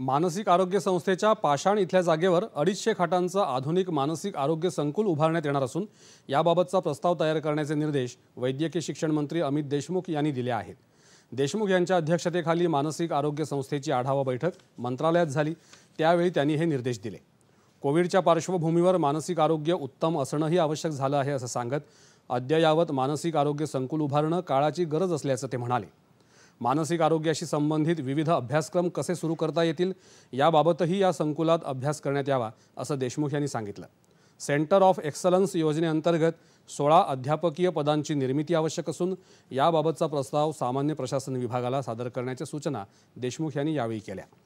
मानसिक आरोग्य संस्थेच्या पाषाण इथल्या जागेवर अडीचशे खाटांचं आधुनिक मानसिक आरोग्य संकुल उभारण्यात येणार असून याबाबतचा प्रस्ताव तयार करण्याचे निर्देश वैद्यकीय शिक्षण मंत्री अमित देशमुख यांनी दिले आहेत देशमुख यांच्या अध्यक्षतेखाली मानसिक आरोग्य संस्थेची आढावा बैठक मंत्रालयात झाली त्यावेळी त्यांनी हे निर्देश दिले कोविडच्या पार्श्वभूमीवर मानसिक आरोग्य उत्तम असणंही आवश्यक झालं आहे असं सांगत अद्ययावत मानसिक आरोग्य संकुल उभारणं काळाची गरज असल्याचं ते म्हणाले मानसिक आरोग्याशी संबंधित विविध अभ्यासक्रम कसे सुरू करता येतील याबाबतही या संकुलात अभ्यास करण्यात यावा असं देशमुख यांनी सांगितलं सेंटर ऑफ एक्सलन्स योजनेअंतर्गत सोळा अध्यापकीय पदांची निर्मिती आवश्यक असून याबाबतचा प्रस्ताव सामान्य प्रशासन विभागाला सादर करण्याच्या सूचना देशमुख यांनी यावेळी केल्या